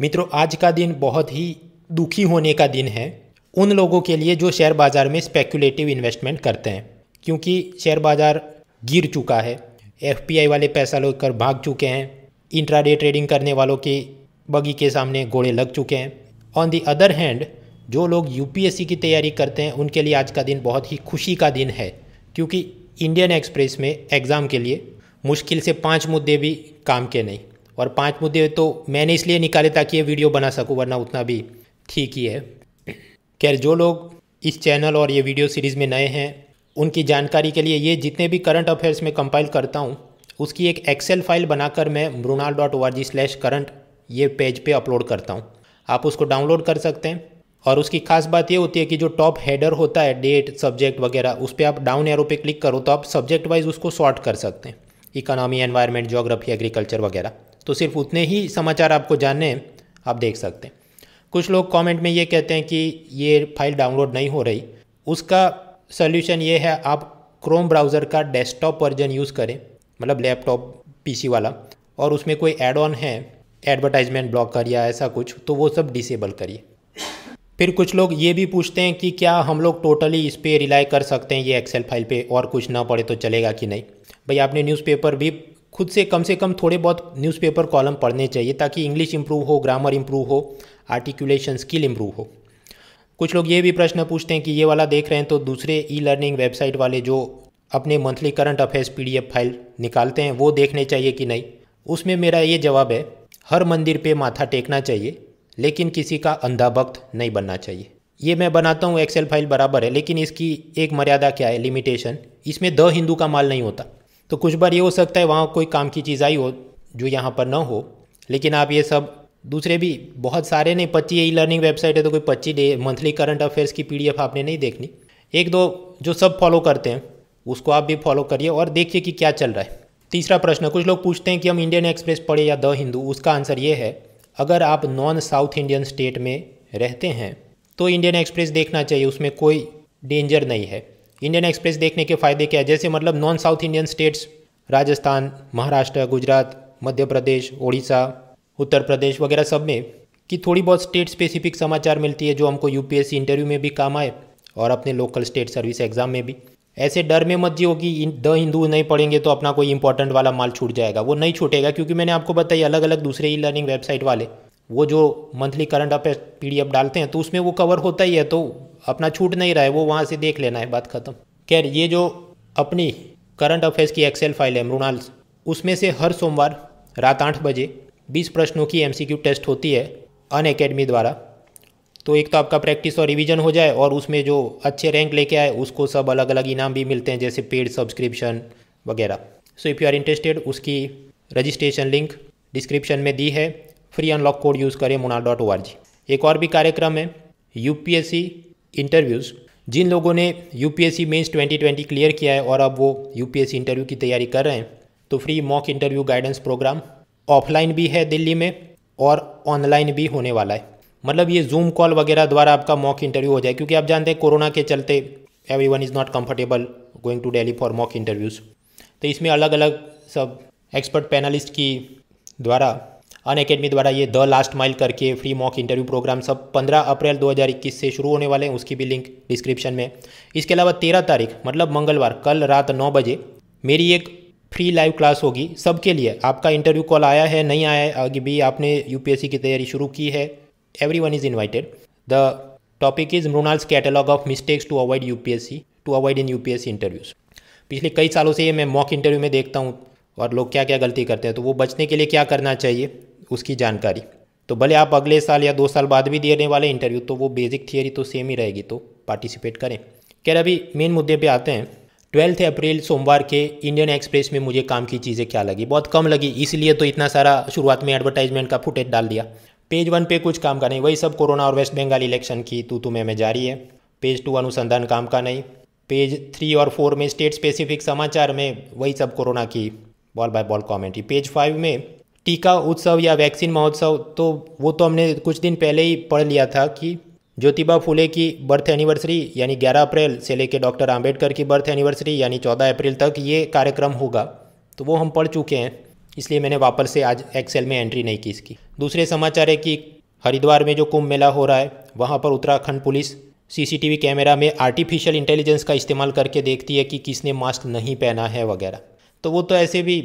मित्रों आज का दिन बहुत ही दुखी होने का दिन है उन लोगों के लिए जो शेयर बाज़ार में स्पेकुलेटिव इन्वेस्टमेंट करते हैं क्योंकि शेयर बाज़ार गिर चुका है एफ वाले पैसा लोग कर भाग चुके हैं इंट्राडे ट्रेडिंग करने वालों के बगी के सामने घोड़े लग चुके हैं ऑन दी अदर हैंड जो लोग यूपीएससी की तैयारी करते हैं उनके लिए आज का दिन बहुत ही खुशी का दिन है क्योंकि इंडियन एक्सप्रेस में एग्ज़ाम के लिए मुश्किल से पाँच मुद्दे भी काम के नहीं और पांच मुद्दे तो मैंने इसलिए निकाले ताकि ये वीडियो बना सकूँ वरना उतना भी ठीक ही है खैर जो लोग इस चैनल और ये वीडियो सीरीज़ में नए हैं उनकी जानकारी के लिए ये जितने भी करंट अफेयर्स में कंपाइल करता हूँ उसकी एक एक्सेल फाइल बनाकर मैं Mrunal dot O R G slash current ये पेज पे अपलोड करता हूँ आप उसको डाउनलोड कर सकते हैं और उसकी खास बात ये होती है कि जो टॉप हेडर होता है डेट सब्जेक्ट वगैरह उस पर आप डाउन एरो पे क्लिक करो तो आप सब्जेक्ट वाइज उसको सॉर्ट कर सकते हैं इकोनॉमी एनवायरनमेंट जोग्राफी एग्रीकल्चर वगैरह तो सिर्फ उतने ही समाचार आपको जानने आप देख सकते हैं कुछ लोग कमेंट में ये कहते हैं कि ये फाइल डाउनलोड नहीं हो रही उसका सोल्यूशन ये है आप क्रोम ब्राउज़र का डेस्कटॉप वर्जन यूज़ करें मतलब लैपटॉप पीसी वाला और उसमें कोई एड ऑन है एडवर्टाइजमेंट ब्लॉक कर या ऐसा कुछ तो वो सब डिसेबल करिए फिर कुछ लोग ये भी पूछते हैं कि क्या हम लोग टोटली इस पर रिलाई कर सकते हैं ये एक्सेल फाइल पे और कुछ ना पड़े तो चलेगा कि नहीं भाई आपने न्यूज़पेपर भी खुद से कम से कम थोड़े बहुत न्यूज़पेपर कॉलम पढ़ने चाहिए ताकि इंग्लिश इम्प्रूव हो ग्रामर इम्प्रूव हो आर्टिकुलेशन स्किल इम्प्रूव हो कुछ लोग ये भी प्रश्न पूछते हैं कि ये वाला देख रहे हैं तो दूसरे ई लर्निंग वेबसाइट वाले जो अपने monthly current affairs P file निकालते हैं वो देखने चाहिए कि नहीं उसमें मेरा ये जवाब है हर मंदिर पे माथा टेकना चाहिए लेकिन किसी का अंधा भक्त नहीं बनना चाहिए ये मैं बनाता हूँ एक्सेल फाइल बराबर है लेकिन इसकी एक मर्यादा क्या है लिमिटेशन इसमें द हिंदू का माल नहीं होता तो कुछ बार ये हो सकता है वहाँ कोई काम की चीज़ आई हो जो यहाँ पर ना हो लेकिन आप ये सब दूसरे भी बहुत सारे नहीं पच्चीस ई लर्निंग वेबसाइट है तो कोई पच्चीस डे मंथली करंट अफेयर्स की पीडीएफ आपने नहीं देखनी एक दो जो सब फॉलो करते हैं उसको आप भी फॉलो करिए और देखिए कि क्या चल रहा है तीसरा प्रश्न कुछ लोग पूछते हैं कि हम इंडियन एक्सप्रेस पढ़े या द हिंदू उसका आंसर ये है अगर आप नॉन साउथ इंडियन स्टेट में रहते हैं तो इंडियन एक्सप्रेस देखना चाहिए उसमें कोई डेंजर नहीं है इंडियन एक्सप्रेस देखने के फ़ायदे क्या है जैसे मतलब non South Indian states Rajasthan Maharashtra Gujarat Madhya Pradesh Odisha Uttar Pradesh वगैरह सब में कि थोड़ी बहुत स्टेट स्पेसिफिक समाचार मिलती है जो हमको यूपीएससी इंटरव्यू में भी काम आए और अपने लोकल स्टेट सर्विस एग्जाम में भी ऐसे डर में मत जियो कि द हिंदू नहीं पढ़ेंगे तो अपना कोई इंपॉर्टेंट वाला माल छूट जाएगा वो नहीं छूटेगा क्योंकि मैंने आपको बताया अलग अलग दूसरे ई लर्निंग वेबसाइट वाले वो जो मंथली करंट अफेयर पी डालते हैं तो उसमें वो कवर होता ही है तो अपना छूट नहीं रहा है वो वहाँ से देख लेना है बात खत्म खैर ये जो अपनी करंट अफेयर्स की एक्सेल फाइल है मृणाल उसमें से हर सोमवार रात आठ बजे बीस प्रश्नों की एम टेस्ट होती है अन अकेडमी द्वारा तो एक तो आपका प्रैक्टिस और रिवीजन हो जाए और उसमें जो अच्छे रैंक लेके आए उसको सब अलग अलग इनाम भी मिलते हैं जैसे पेड सब्सक्रिप्शन वगैरह so if you are interested उसकी रजिस्ट्रेशन लिंक डिस्क्रिप्शन में दी है फ्री अनलॉक कोड यूज़ करें मुना डॉट ओ आर जी एक और भी कार्यक्रम है यूपीएससी इंटरव्यूज़ जिन लोगों ने U P S C UPSC twenty twenty clear किया है और अब वो U P S C interview की तैयारी कर रहे हैं तो free mock interview guidance program offline भी है दिल्ली में और ऑनलाइन भी होने वाला है मतलब ये जूम कॉल वगैरह द्वारा आपका मॉक इंटरव्यू हो जाए क्योंकि आप जानते हैं कोरोना के चलते everyone is not comfortable going to Delhi for mock interviews तो इसमें अलग अलग सब एक्सपर्ट पैनलिस्ट की द्वारा अन अकेडमी द्वारा ये द लास्ट माइल करके फ्री मॉक इंटरव्यू प्रोग्राम सब 15 अप्रैल 2021 से शुरू होने वाले हैं उसकी भी लिंक डिस्क्रिप्शन में इसके अलावा तेरह तारीख मतलब मंगलवार कल रात नौ बजे मेरी एक फ्री लाइव क्लास होगी सबके लिए आपका इंटरव्यू कॉल आया है नहीं आया है अभी भी आपने यूपीएससी की तैयारी शुरू की है everyone is invited the topic is Mrunal's catalogue of mistakes to avoid UPSC to avoid in UPSC interviews पिछले कई सालों से ये मैं मॉक इंटरव्यू में देखता हूँ और लोग क्या क्या गलती करते हैं तो वो बचने के लिए क्या करना चाहिए उसकी जानकारी तो भले आप अगले साल या दो साल बाद भी देने वाले इंटरव्यू तो वो बेसिक थियरी तो सेम ही रहेगी तो पार्टिसिपेट करें खैर अभी मेन मुद्दे पे आते हैं ट्वेल्थ अप्रैल सोमवार के इंडियन एक्सप्रेस में मुझे काम की चीज़ें क्या लगी बहुत कम लगी इसलिए तो इतना सारा शुरुआत में एडवर्टाइजमेंट का फुटेज डाल दिया पेज वन पे कुछ काम का नहीं वही सब कोरोना और वेस्ट बंगाल इलेक्शन की तू तुम्हें में जारी है पेज टू अनुसंधान काम का नहीं पेज थ्री और फोर में स्टेट स्पेसिफिक समाचार में वही सब कोरोना की ball by ball commentary page five में टीका उत्सव या वैक्सीन महोत्सव तो वो तो हमने कुछ दिन पहले ही पढ़ लिया था कि ज्योतिबा फूले की बर्थ एनिवर्सरी यानी 11 अप्रैल से लेकर डॉक्टर आम्बेडकर की बर्थ एनिवर्सरी यानी 14 अप्रैल तक ये कार्यक्रम होगा तो वो हम पढ़ चुके हैं इसलिए मैंने वापस से आज एक्सेल में एंट्री नहीं की इसकी दूसरे समाचार है कि हरिद्वार में जो कुंभ मेला हो रहा है वहाँ पर उत्तराखंड पुलिस सीसीटीवी कैमरा में आर्टिफिशियल इंटेलिजेंस का इस्तेमाल करके देखती है कि किसने मास्क नहीं पहना है वगैरह तो वो तो ऐसे भी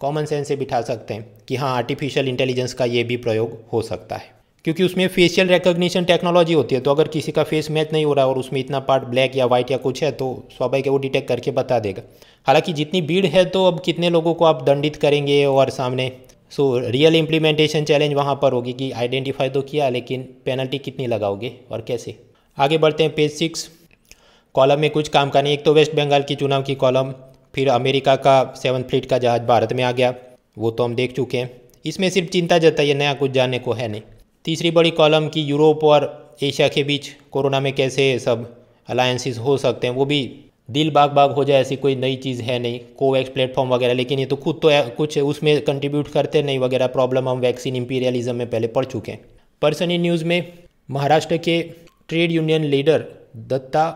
कॉमन सेंस से बिठा सकते हैं कि हाँ आर्टिफिशियल इंटेलिजेंस का ये भी प्रयोग हो सकता है क्योंकि उसमें फेशियल रिकॉग्निशन टेक्नोलॉजी होती है तो अगर किसी का फेस मैच नहीं हो रहा है और उसमें इतना पार्ट ब्लैक या व्हाइट या कुछ है तो स्वाभाविक है वो डिटेक्ट करके बता देगा हालांकि जितनी भीड़ है तो अब कितने लोगों को आप दंडित करेंगे और सामने सो रियल इम्प्लीमेंटेशन चैलेंज वहाँ पर होगी कि आइडेंटिफाई तो किया लेकिन पेनल्टी कितनी लगाओगे और कैसे आगे बढ़ते हैं पेज सिक्स कॉलम में कुछ काम का नहीं एक तो वेस्ट बंगाल की चुनाव की कॉलम फिर अमेरिका का सेवन फ्लीट का जहाज़ भारत में आ गया वो तो हम देख चुके हैं इसमें सिर्फ चिंता जताई है नया कुछ जानने को है नहीं तीसरी बड़ी कॉलम की यूरोप और एशिया के बीच कोरोना में कैसे सब अलायंसिस हो सकते हैं वो भी दिल बाग बाग हो जाए ऐसी कोई नई चीज़ है नहीं कोवैक्स प्लेटफॉर्म वगैरह लेकिन ये तो खुद तो कुछ उसमें कंट्रीब्यूट करते नहीं वगैरह प्रॉब्लम हम वैक्सीन इम्पीरियलिज्म में पहले पढ़ चुके हैं पर्सनल न्यूज़ में महाराष्ट्र के trade union leader Datta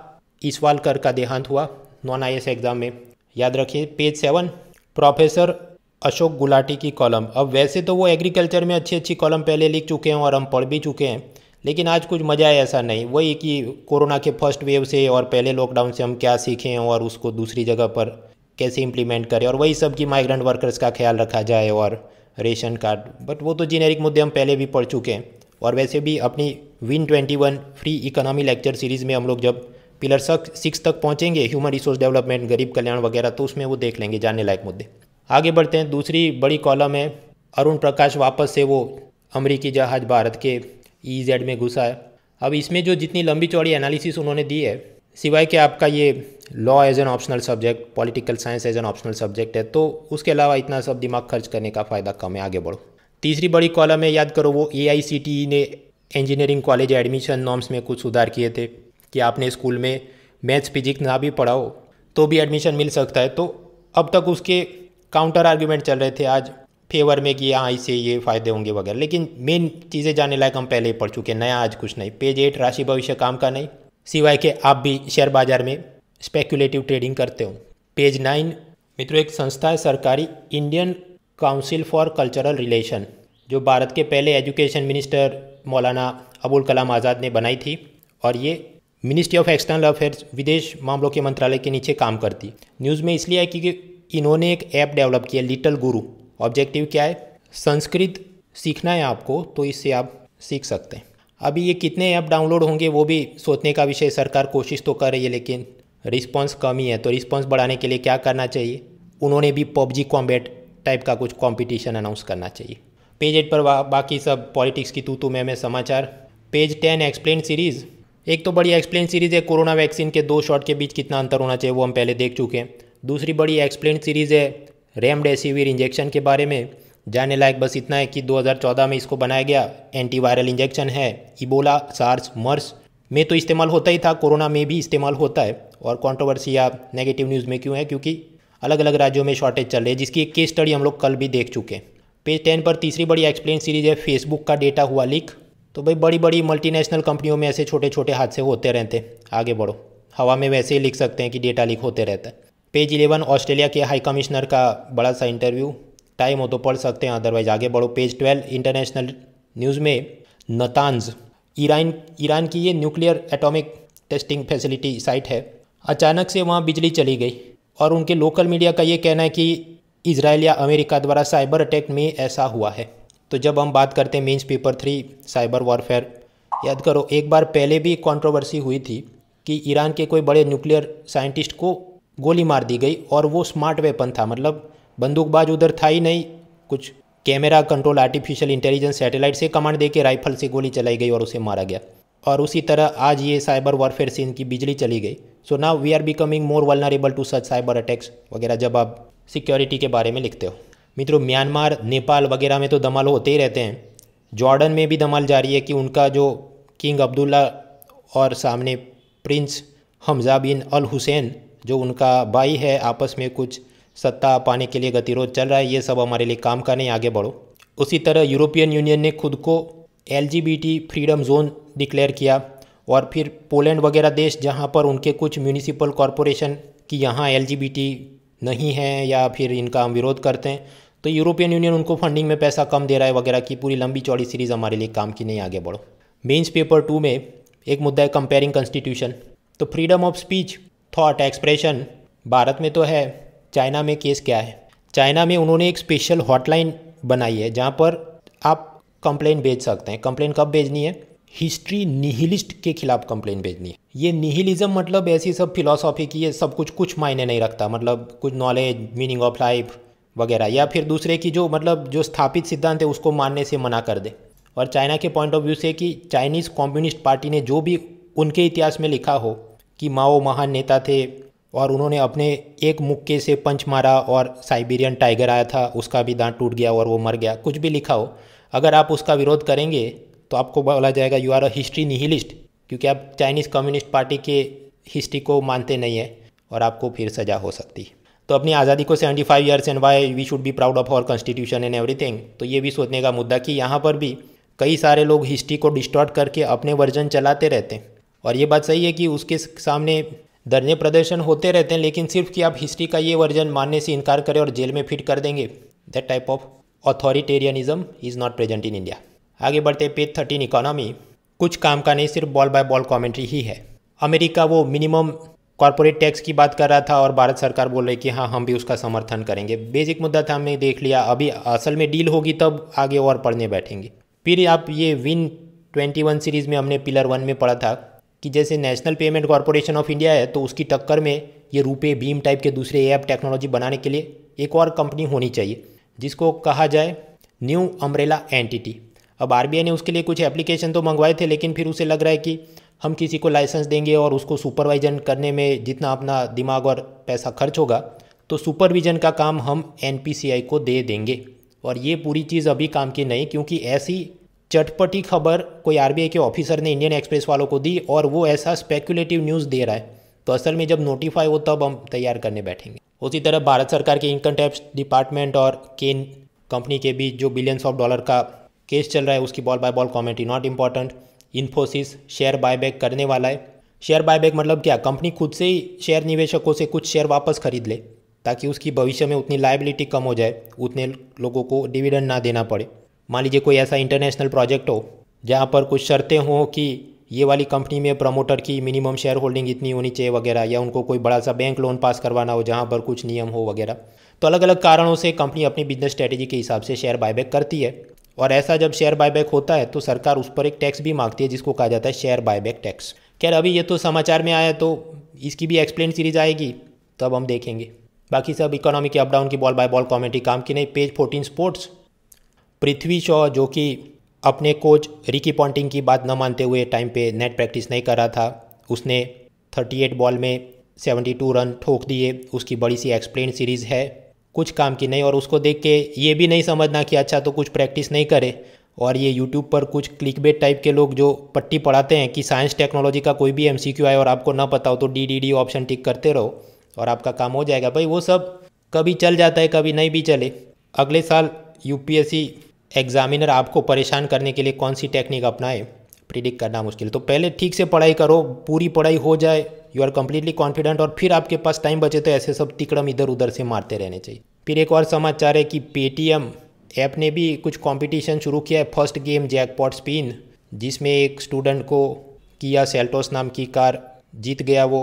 Iswalkar का देहांत हुआ नॉन आई एग्ज़ाम में याद रखिए page seven professor Ashok Gulati की कॉलम अब वैसे तो वो एग्रीकल्चर में अच्छी अच्छी कॉलम पहले लिख चुके हैं और हम पढ़ भी चुके हैं लेकिन आज कुछ मज़ा है ऐसा नहीं वही कि कोरोना के फर्स्ट वेव से और पहले लॉकडाउन से हम क्या सीखें और उसको दूसरी जगह पर कैसे इम्प्लीमेंट करें और वही सब कि माइग्रेंट वर्कर्स का ख्याल रखा जाए और रेशन कार्ड बट वो तो जेनेरिक मुद्दे हम पहले भी पढ़ चुके हैं और वैसे भी अपनी win twenty one free economy lecture series में हम लोग जब पिलर सिक्स तक पहुँचेंगे ह्यूमन रिसोर्स डेवलपमेंट गरीब कल्याण वगैरह तो उसमें वो देख लेंगे जानने लायक मुद्दे आगे बढ़ते हैं दूसरी बड़ी कॉलम है अरुण प्रकाश वापस से वो अमरीकी जहाज भारत के ई e जेड में घुसा है अब इसमें जो जितनी लंबी चौड़ी एनालिसिस उन्होंने दी है सिवाय कि आपका ये law as an optional subject political science as an optional subject है तो उसके अलावा इतना सब दिमाग खर्च करने का फ़ायदा कम है आगे बढ़ो तीसरी बड़ी कॉलम है याद करो वो ए e ने इंजीनियरिंग कॉलेज एडमिशन नॉर्म्स में कुछ सुधार किए थे कि आपने स्कूल में मैथ्स फिजिक्स ना भी पढ़ाओ तो भी एडमिशन मिल सकता है तो अब तक उसके काउंटर आर्ग्यूमेंट चल रहे थे आज फेवर में कि हाँ इससे ये फायदे होंगे वगैरह लेकिन मेन चीज़ें जाने लायक हम पहले ही पढ़ चुके हैं नया आज कुछ नहीं पेज एट राशि भविष्य काम का नहीं सिवाय के आप भी शेयर बाजार में स्पेकुलेटिव ट्रेडिंग करते हो पेज नाइन मित्रों एक संस्था है सरकारी Indian Council for Cultural Relation जो भारत के पहले एजुकेशन मिनिस्टर मौलाना अबुल कलाम आज़ाद ने बनाई थी और ये मिनिस्ट्री ऑफ एक्सटर्नल अफेयर्स विदेश मामलों के मंत्रालय के नीचे काम करती न्यूज़ में इसलिए है क्योंकि इन्होंने एक ऐप डेवलप किया लिटल गुरु ऑब्जेक्टिव क्या है संस्कृत सीखना है आपको तो इससे आप सीख सकते हैं अभी ये कितने ऐप डाउनलोड होंगे वो भी सोचने का विषय सरकार कोशिश तो कर रही है लेकिन रिस्पॉन्स कम ही है तो रिस्पॉन्स बढ़ाने के लिए क्या करना चाहिए उन्होंने भी पबजी कॉम्बैट टाइप का कुछ कॉम्पिटिशन अनाउंस करना चाहिए पेज एट पर बा, बाकी सब पॉलिटिक्स की तू तू में मैं समाचार पेज टेन एक्सप्लेन सीरीज़ एक तो बड़ी एक्सप्लेन सीरीज़ है कोरोना वैक्सीन के दो शॉट के बीच कितना अंतर होना चाहिए वो हम पहले देख चुके हैं दूसरी बड़ी एक्सप्लेन सीरीज़ है रेमडेसिविर इंजेक्शन के बारे में जाने लायक बस इतना है कि 2014 में इसको बनाया गया एंटीवायरल इंजेक्शन है इबोला सार्स मर्स में तो इस्तेमाल होता ही था कोरोना में भी इस्तेमाल होता है और कॉन्ट्रोवर्सी या नेगेटिव न्यूज़ में क्यों है क्योंकि अलग अलग राज्यों में शॉर्टेज चल रही है जिसकी एक केस स्टडी हम लोग कल भी देख चुके हैं पेज टेन पर तीसरी बड़ी एक्सप्लेन सीरीज है फेसबुक का डेटा हुआ लीक तो भाई बड़ी बड़ी मल्टीनेशनल कंपनियों में ऐसे छोटे छोटे हादसे होते रहते आगे बढ़ो हवा में वैसे ही लिख सकते हैं कि डेटा लीक होते रहता है पेज इलेवन ऑस्ट्रेलिया के हाई कमिश्नर का बड़ा सा इंटरव्यू टाइम हो तो पढ़ सकते हैं अदरवाइज आगे बढ़ो पेज ट्वेल्व इंटरनेशनल न्यूज़ में नतानज ईरान ईरान की ये nuclear atomic testing facility site है अचानक से वहाँ बिजली चली गई और उनके लोकल मीडिया का ये कहना है कि इसराइल या अमेरिका द्वारा साइबर अटैक में ऐसा हुआ है तो जब हम बात करते हैं means paper three cyber warfare याद करो एक बार पहले भी कंट्रोवर्सी हुई थी कि ईरान के कोई बड़े न्यूक्लियर साइंटिस्ट को गोली मार दी गई और वो स्मार्ट वेपन था मतलब बंदूकबाज उधर था ही नहीं कुछ camera control artificial intelligence satellite से कमांड देके राइफल से गोली चलाई गई और उसे मारा गया और उसी तरह आज ये साइबर वॉरफेयर से इनकी बिजली चली गई so now we are becoming more vulnerable to such cyber attacks वगैरह जब आप सिक्योरिटी के बारे में लिखते हो मित्रों म्यांमार नेपाल वगैरह में तो धमाल होते ही रहते हैं जॉर्डन में भी धमाल जारी है कि उनका जो किंग अब्दुल्ला और सामने prince Hamza bin Al Hussein जो उनका भाई है आपस में कुछ सत्ता पाने के लिए गतिरोध चल रहा है ये सब हमारे लिए काम का नहीं आगे बढ़ो उसी तरह यूरोपियन यूनियन ने खुद को एल फ्रीडम जोन डिक्लेयर किया और फिर पोलैंड वगैरह देश जहाँ पर उनके कुछ म्यूनिसिपल कॉरपोरेशन की यहाँ एल नहीं है या फिर इनका हम विरोध करते हैं तो यूरोपियन यूनियन उनको फंडिंग में पैसा कम दे रहा है वगैरह की पूरी लंबी चौड़ी सीरीज़ हमारे लिए काम की नहीं आगे बढ़ो मेन्स पेपर टू में एक मुद्दा है कंपेयरिंग कॉन्स्टिट्यूशन तो freedom of speech thought expression Bharat में तो है चाइना में केस क्या है चाइना में उन्होंने एक स्पेशल हॉटलाइन बनाई है जहाँ पर आप कंप्लेन भेज सकते हैं कंप्लेन कब भेजनी है हिस्ट्री निहिलिस्ट के खिलाफ कंप्लेन भेजनी है ये निहिलिज्म मतलब ऐसी सब फिलोसॉफी की है सब कुछ कुछ मायने नहीं रखता मतलब कुछ नॉलेज मीनिंग ऑफ लाइफ वगैरह या फिर दूसरे की जो मतलब जो स्थापित सिद्धांत है उसको मानने से मना कर दे और चाइना के पॉइंट ऑफ व्यू से कि चाइनीज़ कम्युनिस्ट पार्टी ने जो भी उनके इतिहास में लिखा हो कि माओ महान नेता थे और उन्होंने अपने एक मुक्के से पंच मारा और साइबेरियन टाइगर आया था उसका भी दांत टूट गया और वो मर गया कुछ भी लिखा हो अगर आप उसका विरोध करेंगे तो आपको बोला जाएगा you are a history nihilist क्योंकि आप चाइनीज़ कम्युनिस्ट पार्टी के हिस्ट्री को मानते नहीं हैं और आपको फिर सजा हो सकती है तो अपनी आज़ादी को 75 five years and why we should be proud of our constitution and everything तो ये भी सोचने का मुद्दा कि यहाँ पर भी कई सारे लोग हिस्ट्री को डिस्टॉर्ट करके अपने वर्जन चलाते रहते हैं और ये बात सही है कि उसके सामने धरने प्रदर्शन होते रहते हैं लेकिन सिर्फ कि आप हिस्ट्री का ये वर्जन मानने से इनकार करें और जेल में फिट कर देंगे that type of authoritarianism is not present in India आगे बढ़ते पेज थर्टीन इकोनॉमी कुछ काम का नहीं सिर्फ बॉल बाय बॉल कॉमेंट्री ही है अमेरिका वो मिनिमम कॉरपोरेट टैक्स की बात कर रहा था और भारत सरकार बोल रही कि हाँ हम भी उसका समर्थन करेंगे बेसिक मुद्दा था हमने देख लिया अभी असल में डील होगी तब आगे और पढ़ने बैठेंगे फिर आप ये विन 21 सीरीज़ में हमने पिलर वन में पढ़ा था कि जैसे national payment corporation of India है तो उसकी टक्कर में ये रूपे भीम टाइप के दूसरे ऐप टेक्नोलॉजी बनाने के लिए एक और कंपनी होनी चाहिए जिसको कहा जाए न्यू अम्ब्रेला एंटिटी अब आर ने उसके लिए कुछ एप्लीकेशन तो मंगवाए थे लेकिन फिर उसे लग रहा है कि हम किसी को लाइसेंस देंगे और उसको सुपरवाइजन करने में जितना अपना दिमाग और पैसा खर्च होगा तो सुपरविजन का काम हम एन को दे देंगे और ये पूरी चीज़ अभी काम की नहीं क्योंकि ऐसी चटपटी खबर कोई आर के ऑफिसर ने इंडियन एक्सप्रेस वालों को दी और वो ऐसा स्पेकुलेटिव न्यूज़ दे रहा है तो असल में जब नोटिफाई हो तब हम तैयार करने बैठेंगे उसी तरह भारत सरकार के इनकम टैक्स डिपार्टमेंट और केन कंपनी के बीच जो बिलियंस ऑफ डॉलर का केस चल रहा है उसकी ball by ball commentary not important Infosys share buyback करने वाला है शेयर बायबैक मतलब क्या कंपनी खुद से ही शेयर निवेशकों से कुछ शेयर वापस खरीद ले ताकि उसकी भविष्य में उतनी लाइबिलिटी कम हो जाए उतने लोगों को डिविडेंड ना देना पड़े मान लीजिए कोई ऐसा इंटरनेशनल प्रोजेक्ट हो जहाँ पर कुछ शर्तें हों कि ये वाली कंपनी में प्रमोटर की मिनिमम शेयर होल्डिंग इतनी होनी चाहिए वगैरह या उनको कोई बड़ा सा बैंक लोन पास करवाना हो जहाँ पर कुछ नियम हो वगैरह तो अलग अलग कारणों से कंपनी अपनी बिजनेस स्ट्रैटेजी के हिसाब से शेयर बायबैक करती है और ऐसा जब शेयर बायबैक होता है तो सरकार उस पर एक टैक्स भी मांगती है जिसको कहा जाता है शेयर बायबैक टैक्स खैर अभी ये तो समाचार में आया तो इसकी भी एक्सप्लेन सीरीज आएगी तब हम देखेंगे बाकी सब इकोनॉमी के अपडाउन की बॉल बाय बॉल कॉमेडी काम की नहीं page fourteen sports Prithvi Shaw जो कि अपने कोच रिकी पॉन्टिंग की बात न मानते हुए टाइम पे नेट प्रैक्टिस नहीं कर रहा था उसने 38 बॉल में 72 रन ठोक दिए उसकी बड़ी सी एक्सप्लेन सीरीज़ है कुछ काम की नहीं और उसको देख के ये भी नहीं समझना कि अच्छा तो कुछ प्रैक्टिस नहीं करे और ये यूट्यूब पर कुछ क्लिक बेट टाइप के लोग जो पट्टी पढ़ाते हैं कि साइंस टेक्नोलॉजी का कोई भी एम आए और आपको ना पता हो तो D D D option tick करते रहो और आपका काम हो जाएगा भाई वो सब कभी चल जाता है कभी नहीं भी चले अगले साल यू एग्जामिनर आपको परेशान करने के लिए कौन सी टेक्निक अपनाए प्रिडिक्ट करना मुश्किल तो पहले ठीक से पढ़ाई करो पूरी पढ़ाई हो जाए यू आर कम्प्लीटली कॉन्फिडेंट और फिर आपके पास टाइम बचे तो ऐसे सब तिकड़म इधर उधर से मारते रहने चाहिए फिर एक और समाचार है कि पेटीएम ऐप ने भी कुछ कॉम्पिटिशन शुरू किया है फर्स्ट गेम जैकपॉट स्पिन जिसमें एक स्टूडेंट को किया सेल्टोस नाम की कार जीत गया वो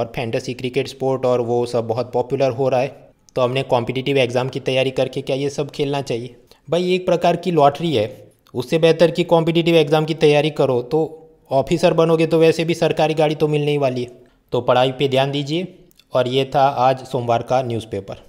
और फैंटेसी क्रिकेट स्पोर्ट और वो सब बहुत पॉपुलर हो रहा है तो हमने कॉम्पिटिटिव एग्ज़ाम की तैयारी करके क्या ये सब खेलना चाहिए भाई एक प्रकार की लॉटरी है उससे बेहतर कि कॉम्पिटिटिव एग्ज़ाम की तैयारी करो तो ऑफिसर बनोगे तो वैसे भी सरकारी गाड़ी तो मिलने ही वाली है तो पढ़ाई पे ध्यान दीजिए और ये था आज सोमवार का न्यूज़पेपर